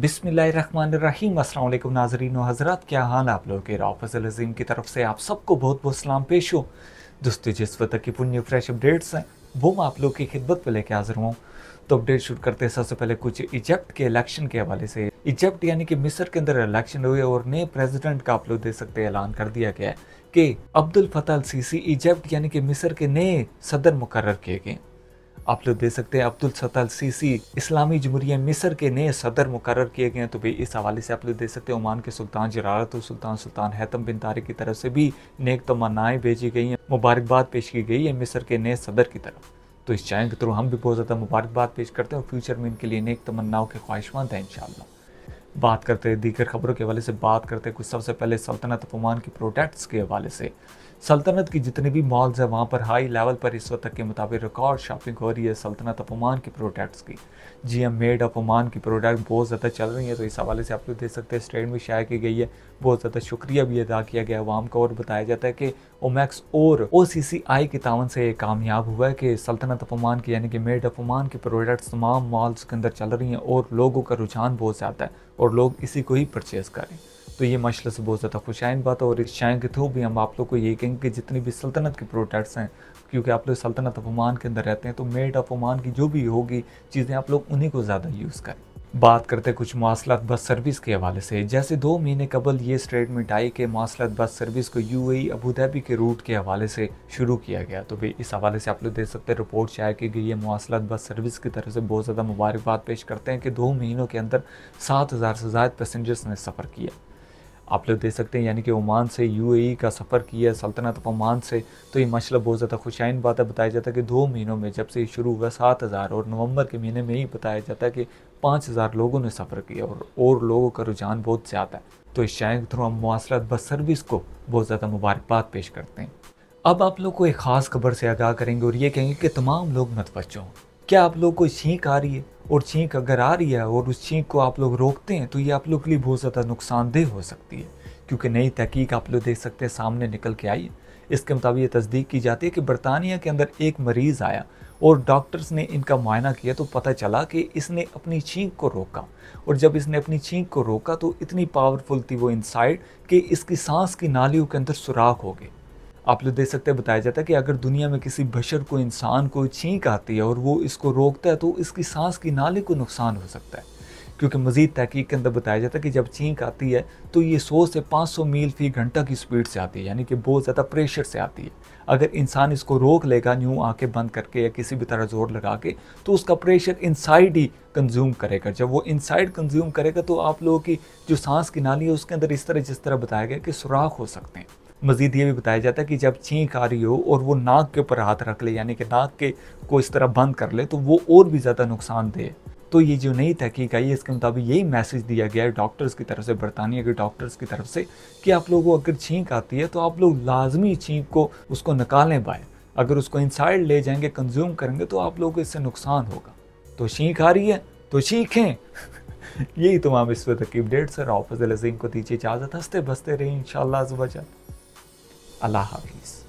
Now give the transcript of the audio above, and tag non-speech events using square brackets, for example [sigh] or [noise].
बिसमीम अल्लाम नाजरीन हज़रत क्या हाल आप लोगों के राफल अजीम की तरफ से आप सबको बहुत बहुत सलाम पेश हो दोस्तों जिस वक्त की पुण्य फ्रेश अपडेट्स हैं वो मैं आप लोग की खिदमत पर लेके हाजिर हूँ तो अपडेट शुरू करते हैं सबसे पहले कुछ इजिप्ट के इलेक्शन के हवाले से इजिप्ट यानी कि मिस्र के अंदर इलेक्शन हुए और नए प्रेसिडेंट का आप लोग दे सकते ऐलान कर दिया गया है कि अब्दुल फतह सीसी इजिप्ट यानी कि मिस्र के नए सदर मुकर किए गए आप लोग दे सकते हैं अब्दुल सतल सीसी इस्लामी जमहूरिया मिस्र के नए सदर मुकर किए गए हैं तो भाई इस हवाले से आप लोग दे सकते हैं ओमान के सुल्तान जरारत और सुल्तान सुल्तान हैतम बिन तारिक की तरफ से भी नेक तमन्नाएं भेजी गई हैं मुबारकबाद पेश की गई है मिस्र के नए सदर की तरफ तो इस चैनल के थ्रू हम भी बहुत ज़्यादा मुबारकबाद पेश करते हैं और फ्यूचर में इनके लिए नेक तमन्नाओं के ख्वाहिशमंद हैं इन बात करते हैं दीगर खबरों के हवाले से बात करते हैं कुछ सबसे पहले सल्तनत अपमान की के प्रोडक्ट्स के हवाले से सल्तनत की जितने भी मॉल्स हैं वहाँ पर हाई लेवल पर इस वक्त के मुताबिक रिकॉर्ड शॉपिंग हो रही है सल्तनत अपमान के प्रोडक्ट्स की जी हम मेड ऑफ की प्रोडक्ट बहुत ज़्यादा चल रही है तो इस हवाले से आप लोग देख सकते हैं स्ट्रेंड भी शाया की गई है बहुत ज़्यादा शुक्रिया भी अदा किया गया है वाम का और बताया जाता है कि ओमैक्स और ओ सी सी आई के तावन से कामयाब हुआ है कि सल्तनत अफमान की यानी कि मेड अफमान के प्रोडक्ट्स तमाम मॉल्स के अंदर चल रही हैं और लोगों का रुझान बहुत ज़्यादा है और लोग इसी को ही परचेज़ करें तो ये मशल से बहुत ज़्यादा खुशाइन बात है और इस शाइन के थ्रू भी हम आप लोग को ये कहेंगे कि जितनी भी सल्तनत के प्रोडक्ट्स हैं क्योंकि आप लोग सल्तनत अफमान के अंदर रहते हैं तो मेड अफमान की जो भी होगी चीज़ें आप लोग उन्हीं को ज़्यादा यूज़ करें बात करते कुछ मौसलत बस सर्विस के हवाले से जैसे दो महीने कबल ये स्टेटमेंट आई कि मौसलत बस सर्विस को यू ए अबूधाबी के रूट के हवाले से शुरू किया गया तो भाई इस हवाले से आप लोग देख सकते हैं रिपोर्ट शायद की गई है मौसलत बस सर्विस की तरफ से बहुत ज़्यादा मुबारकबाद पेश करते हैं कि दो महीनों के अंदर सात हज़ार से ज़्यादा पैसेंजर्स ने सफ़र किया आप लोग देख सकते हैं यानी कि ओमान से यू का सफ़र किया सल्तनत ओमान से तो ये मशला बहुत ज़्यादा खुशाइन बात है बताया जाता है कि दो महीनों में जब से ये शुरू हुआ सात हज़ार और नवंबर के महीने में ही बताया जाता है कि पाँच हज़ार लोगों ने सफ़र किया और और लोगों का रुझान बहुत ज़्यादा है तो इस शायर के थ्रू हम मवासलत बस सर्विस को बहुत ज़्यादा मुबारकबाद पेश करते हैं अब आप लोग को एक ख़ास खबर से आगाह करेंगे और ये कहेंगे कि तमाम लोग मतवजो हों क्या आप लोग को छींक आ रही है और छींक अगर आ रही है और उस छींक को आप लोग रोकते हैं तो ये आप लोग के लिए बहुत ज़्यादा नुकसानदेह हो सकती है क्योंकि नई तहकीक आप लोग देख सकते हैं सामने निकल के आई है इसके मुताबिक ये तस्दीक की जाती है कि बरतानिया के अंदर एक मरीज़ आया और डॉक्टर्स ने इनका मुआयना किया तो पता चला कि इसने अपनी छींक को रोका और जब इसने अपनी छींक को रोका तो इतनी पावरफुल थी वो इनसाइड कि इसकी सांस की नालियों के अंदर सुराख हो गई आप लोग देख सकते हैं बताया जाता है कि अगर दुनिया में किसी बशर को इंसान को छींक आती है और वो इसको रोकता है तो इसकी सांस की नाली को नुकसान हो सकता है क्योंकि मजीद तहकीक के अंदर बताया जाता है कि जब चीक आती है तो ये 100 से 500 मील फी घंटा की स्पीड से आती है यानी कि बहुत ज़्यादा प्रेशर से आती है अगर इंसान इसको रोक लेगा न्यू आँखें बंद करके या किसी भी तरह जोर लगा के तो उसका प्रेशर इनसाइड ही कंज्यूम करेगा जब वो इनसाइड कंज्यूम करेगा तो आप लोगों की जो सांस की नाली है उसके अंदर इस तरह जिस तरह बताया गया कि सुराख हो सकते हैं मजीद ये भी बताया जाता है कि जब छींक आ रही हो और वो नाक के ऊपर हाथ रख ले यानी कि नाक के को इस तरह बंद कर ले तो वो और भी ज़्यादा नुकसान दे तो ये जो नई तहकीक आई है इसके मुताबिक यही मैसेज दिया गया है डॉक्टर्स की तरफ से बरतानिया के डॉक्टर्स की तरफ से कि आप लोगों को अगर छींक आती है तो आप लोग लाजमी छींक को उसको निकालें बाएँ अगर उसको इंसाइड ले जाएंगे कंज्यूम करेंगे तो आप लोगों को इससे नुकसान होगा तो छींक आ रही है तो छींकें [laughs] यही तमाम इस वक्त की अपडेट सर ऑफिस को दीजिए इजाज़त हंसते बसते रहिए इन शाह अल्लाह हाफिज़